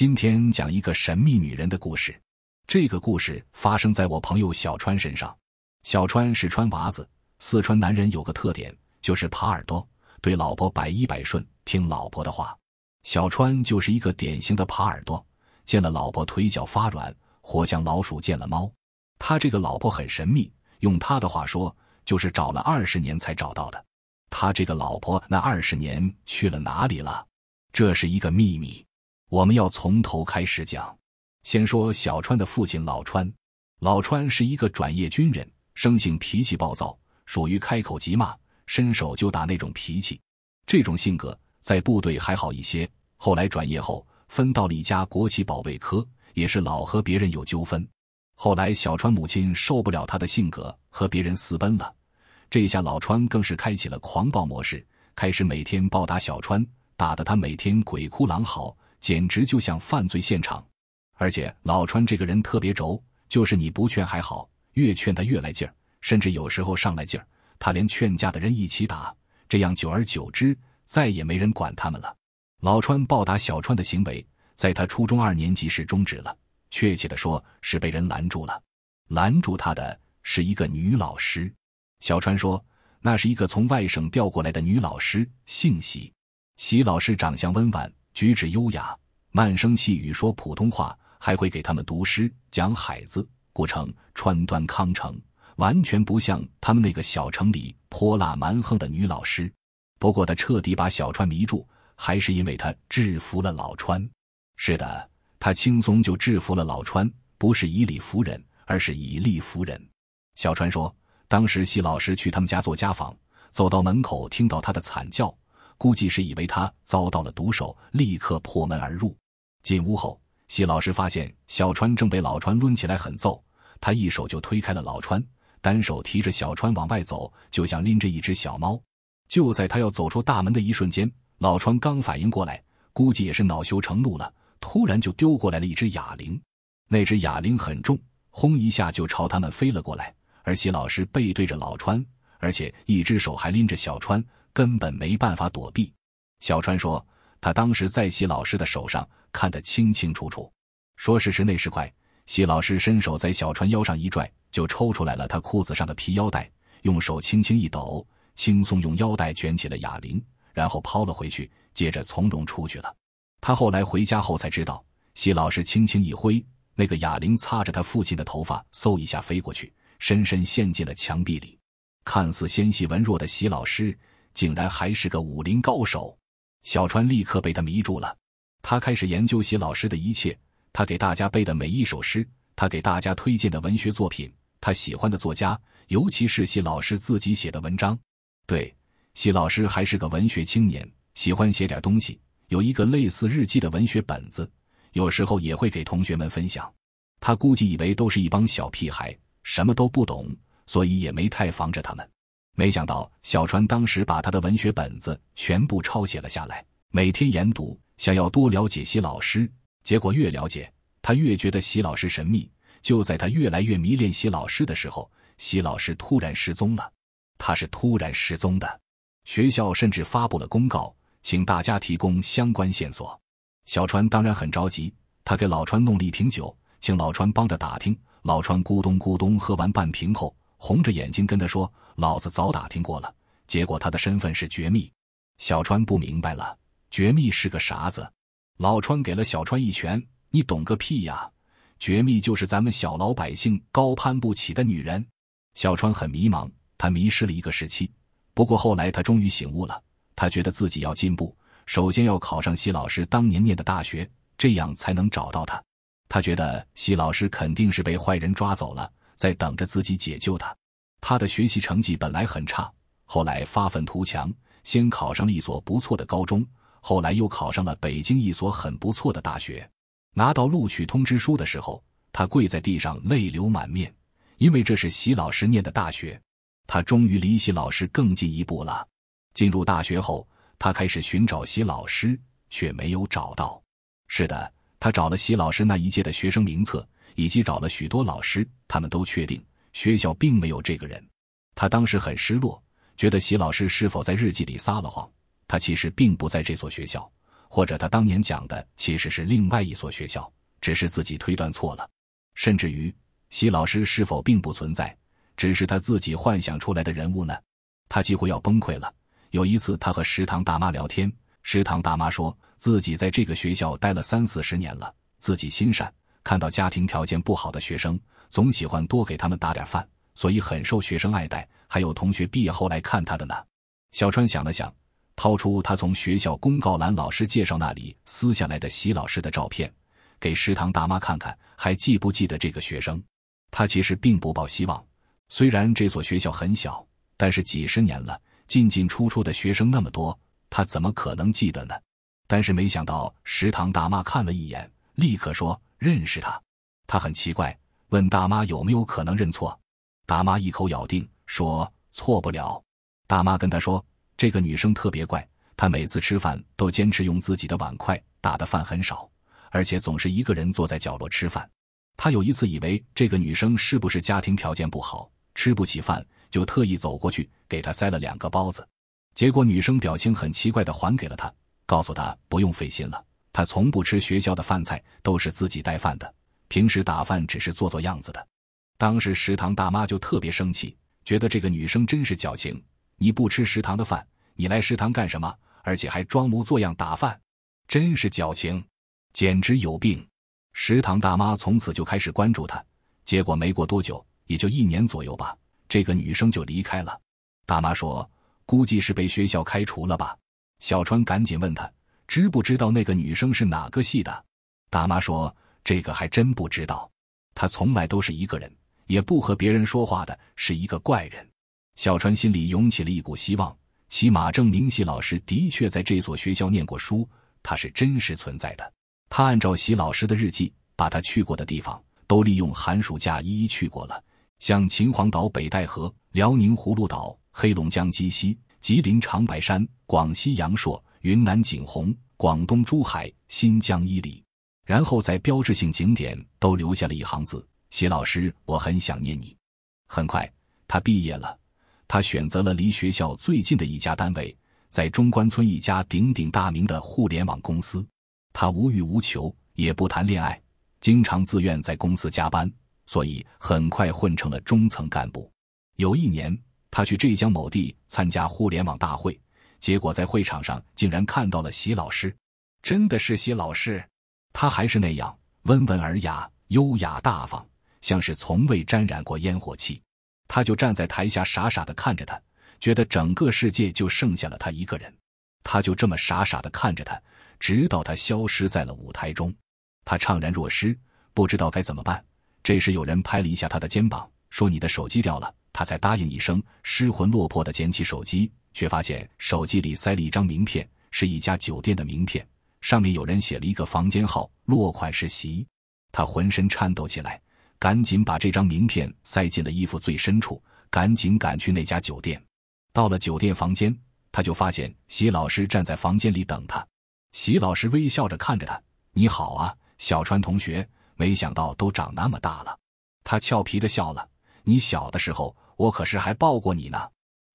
今天讲一个神秘女人的故事。这个故事发生在我朋友小川身上。小川是川娃子，四川男人有个特点，就是耙耳朵，对老婆百依百顺，听老婆的话。小川就是一个典型的耙耳朵，见了老婆腿脚发软，活像老鼠见了猫。他这个老婆很神秘，用他的话说，就是找了二十年才找到的。他这个老婆那二十年去了哪里了？这是一个秘密。我们要从头开始讲，先说小川的父亲老川。老川是一个转业军人，生性脾气暴躁，属于开口即骂、伸手就打那种脾气。这种性格在部队还好一些，后来转业后分到了一家国企保卫科，也是老和别人有纠纷。后来小川母亲受不了他的性格，和别人私奔了，这下老川更是开启了狂暴模式，开始每天暴打小川，打得他每天鬼哭狼嚎。简直就像犯罪现场，而且老川这个人特别轴，就是你不劝还好，越劝他越来劲儿，甚至有时候上来劲儿，他连劝架的人一起打。这样久而久之，再也没人管他们了。老川暴打小川的行为，在他初中二年级时终止了，确切的说是被人拦住了。拦住他的是一个女老师，小川说，那是一个从外省调过来的女老师，姓席，席老师长相温婉。举止优雅，慢声细语说普通话，还会给他们读诗、讲海子、故称川端康成，完全不像他们那个小城里泼辣蛮横的女老师。不过，他彻底把小川迷住，还是因为他制服了老川。是的，他轻松就制服了老川，不是以理服人，而是以力服人。小川说，当时系老师去他们家做家访，走到门口听到他的惨叫。估计是以为他遭到了毒手，立刻破门而入。进屋后，谢老师发现小川正被老川抡起来狠揍，他一手就推开了老川，单手提着小川往外走，就像拎着一只小猫。就在他要走出大门的一瞬间，老川刚反应过来，估计也是恼羞成怒了，突然就丢过来了一只哑铃。那只哑铃很重，轰一下就朝他们飞了过来。而谢老师背对着老川，而且一只手还拎着小川。根本没办法躲避，小川说：“他当时在席老师的手上看得清清楚楚。”说时迟那时快，席老师伸手在小川腰上一拽，就抽出来了他裤子上的皮腰带，用手轻轻一抖，轻松用腰带卷起了哑铃，然后抛了回去，接着从容出去了。他后来回家后才知道，席老师轻轻一挥，那个哑铃擦着他父亲的头发，嗖一下飞过去，深深陷进了墙壁里。看似纤细文弱的席老师。竟然还是个武林高手，小川立刻被他迷住了。他开始研究习老师的一切，他给大家背的每一首诗，他给大家推荐的文学作品，他喜欢的作家，尤其是习老师自己写的文章。对，习老师还是个文学青年，喜欢写点东西，有一个类似日记的文学本子，有时候也会给同学们分享。他估计以为都是一帮小屁孩，什么都不懂，所以也没太防着他们。没想到小川当时把他的文学本子全部抄写了下来，每天研读，想要多了解习老师。结果越了解，他越觉得习老师神秘。就在他越来越迷恋习老师的时候，习老师突然失踪了。他是突然失踪的，学校甚至发布了公告，请大家提供相关线索。小川当然很着急，他给老川弄了一瓶酒，请老川帮着打听。老川咕咚咕咚喝完半瓶后，红着眼睛跟他说。老子早打听过了，结果他的身份是绝密。小川不明白了，绝密是个啥子？老川给了小川一拳：“你懂个屁呀！绝密就是咱们小老百姓高攀不起的女人。”小川很迷茫，他迷失了一个时期。不过后来他终于醒悟了，他觉得自己要进步，首先要考上西老师当年念的大学，这样才能找到他。他觉得西老师肯定是被坏人抓走了，在等着自己解救他。他的学习成绩本来很差，后来发愤图强，先考上了一所不错的高中，后来又考上了北京一所很不错的大学。拿到录取通知书的时候，他跪在地上泪流满面，因为这是习老师念的大学，他终于离习老师更进一步了。进入大学后，他开始寻找习老师，却没有找到。是的，他找了习老师那一届的学生名册，以及找了许多老师，他们都确定。学校并没有这个人，他当时很失落，觉得习老师是否在日记里撒了谎？他其实并不在这所学校，或者他当年讲的其实是另外一所学校，只是自己推断错了。甚至于，习老师是否并不存在，只是他自己幻想出来的人物呢？他几乎要崩溃了。有一次，他和食堂大妈聊天，食堂大妈说自己在这个学校待了三四十年了，自己心善，看到家庭条件不好的学生。总喜欢多给他们打点饭，所以很受学生爱戴。还有同学毕业后来看他的呢。小川想了想，掏出他从学校公告栏老师介绍那里撕下来的习老师的照片，给食堂大妈看看，还记不记得这个学生？他其实并不抱希望。虽然这所学校很小，但是几十年了，进进出出的学生那么多，他怎么可能记得呢？但是没想到，食堂大妈看了一眼，立刻说认识他。他很奇怪。问大妈有没有可能认错？大妈一口咬定说错不了。大妈跟他说，这个女生特别怪，她每次吃饭都坚持用自己的碗筷，打的饭很少，而且总是一个人坐在角落吃饭。他有一次以为这个女生是不是家庭条件不好，吃不起饭，就特意走过去给她塞了两个包子。结果女生表情很奇怪的还给了他，告诉他不用费心了，她从不吃学校的饭菜，都是自己带饭的。平时打饭只是做做样子的，当时食堂大妈就特别生气，觉得这个女生真是矫情。你不吃食堂的饭，你来食堂干什么？而且还装模作样打饭，真是矫情，简直有病。食堂大妈从此就开始关注她，结果没过多久，也就一年左右吧，这个女生就离开了。大妈说，估计是被学校开除了吧。小川赶紧问她，知不知道那个女生是哪个系的？大妈说。这个还真不知道，他从来都是一个人，也不和别人说话的，是一个怪人。小川心里涌起了一股希望，起码郑明喜老师的确在这所学校念过书，他是真实存在的。他按照习老师的日记，把他去过的地方都利用寒暑假一一去过了，像秦皇岛、北戴河、辽宁葫芦岛、黑龙江鸡西、吉林长白山、广西阳朔、云南景洪、广东珠海、新疆伊犁。然后在标志性景点都留下了一行字：“习老师，我很想念你。”很快，他毕业了，他选择了离学校最近的一家单位，在中关村一家鼎鼎大名的互联网公司。他无欲无求，也不谈恋爱，经常自愿在公司加班，所以很快混成了中层干部。有一年，他去浙江某地参加互联网大会，结果在会场上竟然看到了习老师，真的是习老师。他还是那样温文尔雅、优雅大方，像是从未沾染过烟火气。他就站在台下傻傻的看着他，觉得整个世界就剩下了他一个人。他就这么傻傻的看着他，直到他消失在了舞台中。他怅然若失，不知道该怎么办。这时有人拍了一下他的肩膀，说：“你的手机掉了。”他才答应一声，失魂落魄的捡起手机，却发现手机里塞了一张名片，是一家酒店的名片。上面有人写了一个房间号，落款是席。他浑身颤抖起来，赶紧把这张名片塞进了衣服最深处，赶紧赶去那家酒店。到了酒店房间，他就发现席老师站在房间里等他。席老师微笑着看着他：“你好啊，小川同学，没想到都长那么大了。”他俏皮的笑了：“你小的时候，我可是还抱过你呢。”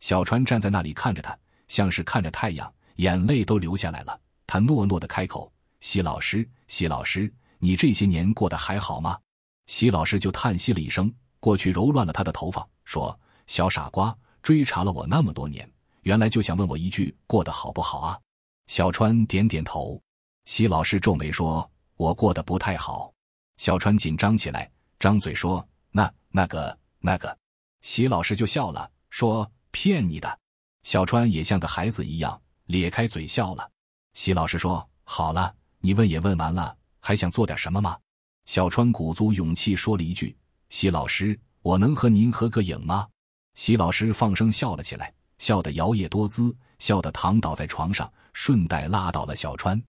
小川站在那里看着他，像是看着太阳，眼泪都流下来了。他诺诺的开口：“席老师，席老师，你这些年过得还好吗？”席老师就叹息了一声，过去揉乱了他的头发，说：“小傻瓜，追查了我那么多年，原来就想问我一句，过得好不好啊？”小川点点头。席老师皱眉说：“我过得不太好。”小川紧张起来，张嘴说：“那、那个、那个……”席老师就笑了，说：“骗你的。”小川也像个孩子一样咧开嘴笑了。席老师说：“好了，你问也问完了，还想做点什么吗？”小川鼓足勇气说了一句：“席老师，我能和您合个影吗？”席老师放声笑了起来，笑得摇曳多姿，笑得躺倒在床上，顺带拉倒了小川。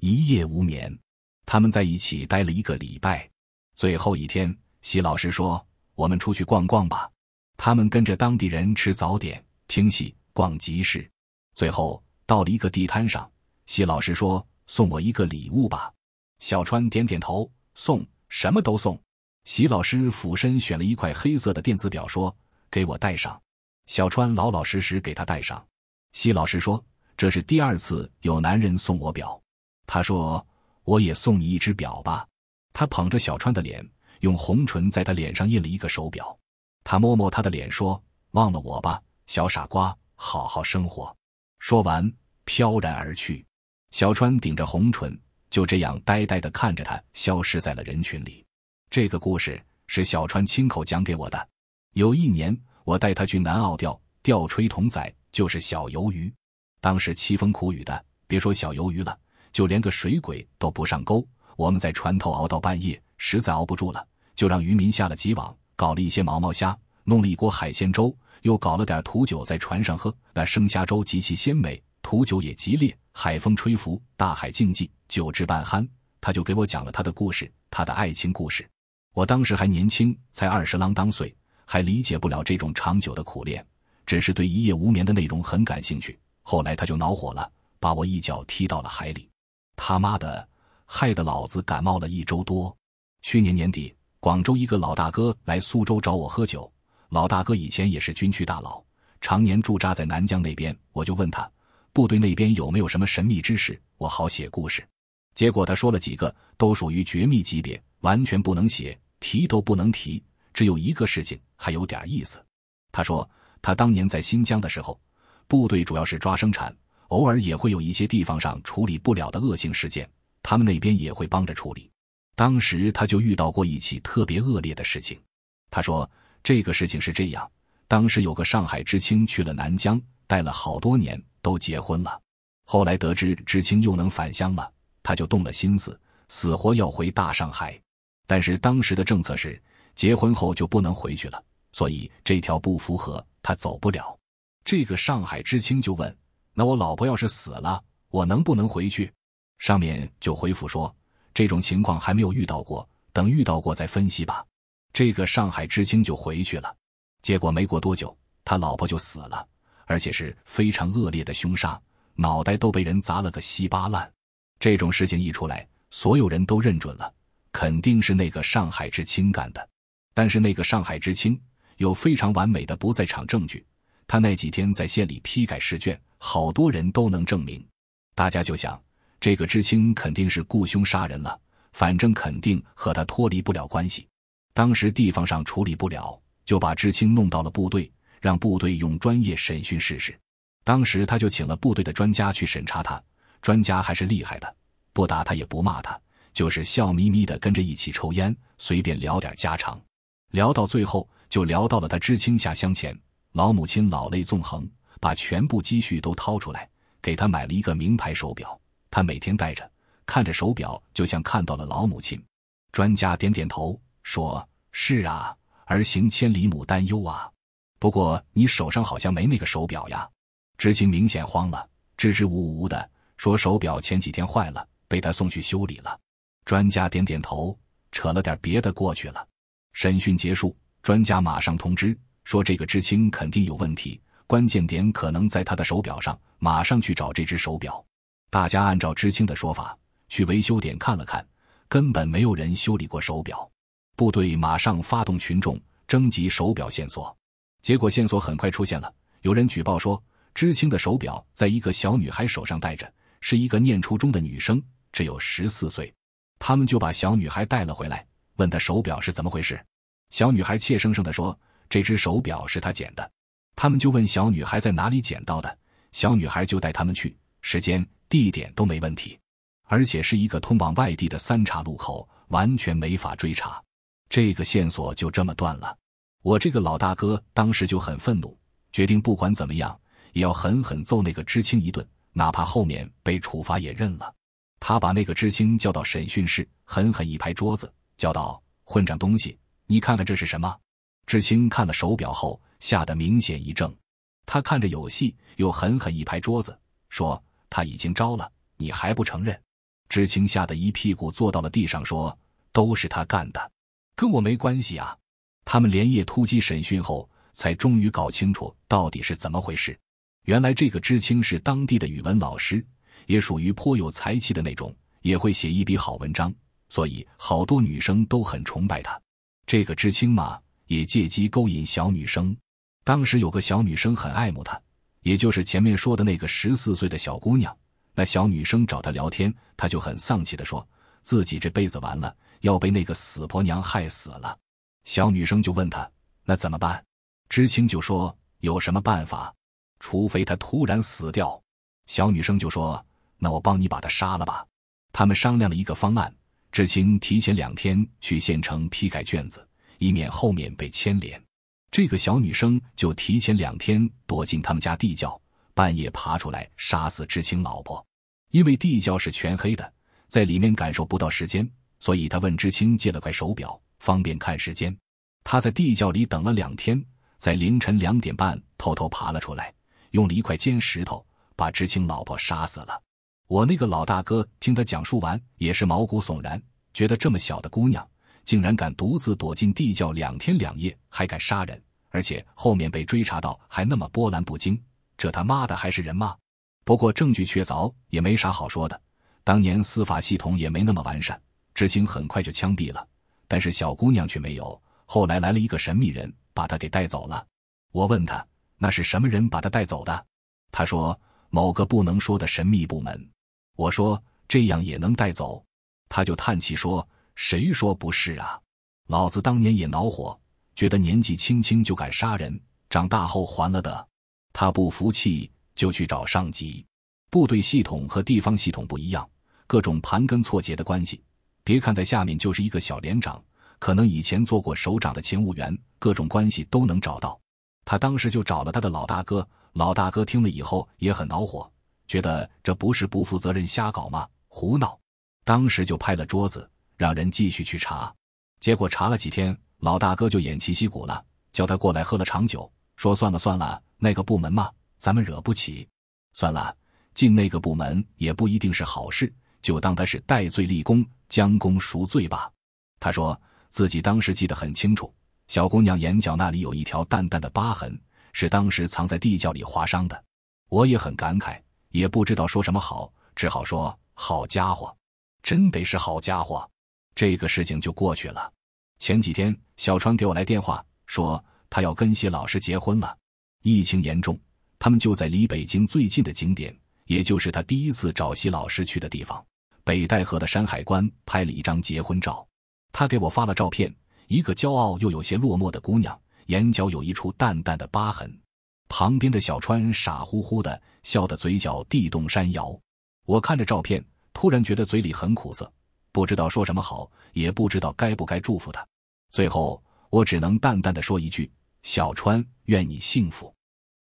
一夜无眠，他们在一起待了一个礼拜。最后一天，席老师说：“我们出去逛逛吧。”他们跟着当地人吃早点、听戏、逛集市，最后到了一个地摊上。席老师说：“送我一个礼物吧。”小川点点头，“送什么都送。”席老师俯身选了一块黑色的电子表，说：“给我戴上。”小川老老实实给他戴上。席老师说：“这是第二次有男人送我表。”他说：“我也送你一只表吧。”他捧着小川的脸，用红唇在他脸上印了一个手表。他摸摸他的脸，说：“忘了我吧，小傻瓜，好好生活。”说完，飘然而去。小川顶着红唇，就这样呆呆地看着他消失在了人群里。这个故事是小川亲口讲给我的。有一年，我带他去南澳钓钓吹桶仔，就是小鱿鱼。当时凄风苦雨的，别说小鱿鱼了，就连个水鬼都不上钩。我们在船头熬到半夜，实在熬不住了，就让渔民下了几网，搞了一些毛毛虾，弄了一锅海鲜粥，又搞了点土酒在船上喝。那生虾粥极其鲜美。土酒也激烈，海风吹拂，大海静寂，酒至半酣，他就给我讲了他的故事，他的爱情故事。我当时还年轻，才二十郎当岁，还理解不了这种长久的苦练，只是对一夜无眠的内容很感兴趣。后来他就恼火了，把我一脚踢到了海里，他妈的，害得老子感冒了一周多。去年年底，广州一个老大哥来苏州找我喝酒，老大哥以前也是军区大佬，常年驻扎在南疆那边，我就问他。部队那边有没有什么神秘之事，我好写故事？结果他说了几个，都属于绝密级别，完全不能写，提都不能提。只有一个事情还有点意思。他说他当年在新疆的时候，部队主要是抓生产，偶尔也会有一些地方上处理不了的恶性事件，他们那边也会帮着处理。当时他就遇到过一起特别恶劣的事情。他说这个事情是这样：当时有个上海知青去了南疆，待了好多年。都结婚了，后来得知知青又能返乡了，他就动了心思，死活要回大上海。但是当时的政策是，结婚后就不能回去了，所以这条不符合，他走不了。这个上海知青就问：“那我老婆要是死了，我能不能回去？”上面就回复说：“这种情况还没有遇到过，等遇到过再分析吧。”这个上海知青就回去了，结果没过多久，他老婆就死了。而且是非常恶劣的凶杀，脑袋都被人砸了个稀巴烂。这种事情一出来，所有人都认准了，肯定是那个上海知青干的。但是那个上海知青有非常完美的不在场证据，他那几天在县里批改试卷，好多人都能证明。大家就想，这个知青肯定是雇凶杀人了，反正肯定和他脱离不了关系。当时地方上处理不了，就把知青弄到了部队。让部队用专业审讯试试。当时他就请了部队的专家去审查他。专家还是厉害的，不打他也不骂他，就是笑眯眯的跟着一起抽烟，随便聊点家常。聊到最后，就聊到了他知青下乡前，老母亲老泪纵横，把全部积蓄都掏出来给他买了一个名牌手表。他每天戴着，看着手表，就像看到了老母亲。专家点点头说：“是啊，儿行千里母担忧啊。”不过你手上好像没那个手表呀？知青明显慌了，支支吾吾的说：“手表前几天坏了，被他送去修理了。”专家点点头，扯了点别的过去了。审讯结束，专家马上通知说：“这个知青肯定有问题，关键点可能在他的手表上，马上去找这只手表。”大家按照知青的说法去维修点看了看，根本没有人修理过手表。部队马上发动群众征集手表线索。结果线索很快出现了。有人举报说，知青的手表在一个小女孩手上戴着，是一个念初中的女生，只有十四岁。他们就把小女孩带了回来，问她手表是怎么回事。小女孩怯生生地说：“这只手表是他捡的。”他们就问小女孩在哪里捡到的，小女孩就带他们去，时间、地点都没问题，而且是一个通往外地的三岔路口，完全没法追查。这个线索就这么断了。我这个老大哥当时就很愤怒，决定不管怎么样也要狠狠揍那个知青一顿，哪怕后面被处罚也认了。他把那个知青叫到审讯室，狠狠一拍桌子，叫道：“混账东西！你看看这是什么？”知青看了手表后，吓得明显一怔。他看着有戏，又狠狠一拍桌子，说：“他已经招了，你还不承认？”知青吓得一屁股坐到了地上，说：“都是他干的，跟我没关系啊。”他们连夜突击审讯后，才终于搞清楚到底是怎么回事。原来这个知青是当地的语文老师，也属于颇有才气的那种，也会写一笔好文章，所以好多女生都很崇拜他。这个知青嘛，也借机勾引小女生。当时有个小女生很爱慕他，也就是前面说的那个十四岁的小姑娘。那小女生找他聊天，他就很丧气的说自己这辈子完了，要被那个死婆娘害死了。小女生就问他：“那怎么办？”知青就说：“有什么办法？除非他突然死掉。”小女生就说：“那我帮你把他杀了吧。”他们商量了一个方案：知青提前两天去县城批改卷子，以免后面被牵连。这个小女生就提前两天躲进他们家地窖，半夜爬出来杀死知青老婆。因为地窖是全黑的，在里面感受不到时间，所以他问知青借了块手表。方便看时间，他在地窖里等了两天，在凌晨两点半偷偷爬了出来，用了一块尖石头把知青老婆杀死了。我那个老大哥听他讲述完，也是毛骨悚然，觉得这么小的姑娘竟然敢独自躲进地窖两天两夜，还敢杀人，而且后面被追查到还那么波澜不惊，这他妈的还是人吗？不过证据确凿，也没啥好说的。当年司法系统也没那么完善，知青很快就枪毙了。但是小姑娘却没有。后来来了一个神秘人，把她给带走了。我问她，那是什么人把她带走的？她说，某个不能说的神秘部门。我说，这样也能带走？他就叹气说，谁说不是啊？老子当年也恼火，觉得年纪轻轻就敢杀人，长大后还了的。他不服气，就去找上级。部队系统和地方系统不一样，各种盘根错节的关系。别看在下面就是一个小连长，可能以前做过首长的勤务员，各种关系都能找到。他当时就找了他的老大哥，老大哥听了以后也很恼火，觉得这不是不负责任瞎搞吗？胡闹！当时就拍了桌子，让人继续去查。结果查了几天，老大哥就偃旗息鼓了，叫他过来喝了长酒，说算了算了，那个部门嘛，咱们惹不起。算了，进那个部门也不一定是好事。就当他是戴罪立功、将功赎罪吧。他说自己当时记得很清楚，小姑娘眼角那里有一条淡淡的疤痕，是当时藏在地窖里划伤的。我也很感慨，也不知道说什么好，只好说：“好家伙，真得是好家伙。”这个事情就过去了。前几天，小川给我来电话，说他要跟谢老师结婚了。疫情严重，他们就在离北京最近的景点，也就是他第一次找谢老师去的地方。北戴河的山海关拍了一张结婚照，他给我发了照片。一个骄傲又有些落寞的姑娘，眼角有一处淡淡的疤痕。旁边的小川傻乎乎的，笑得嘴角地动山摇。我看着照片，突然觉得嘴里很苦涩，不知道说什么好，也不知道该不该祝福他。最后，我只能淡淡的说一句：“小川，愿你幸福。”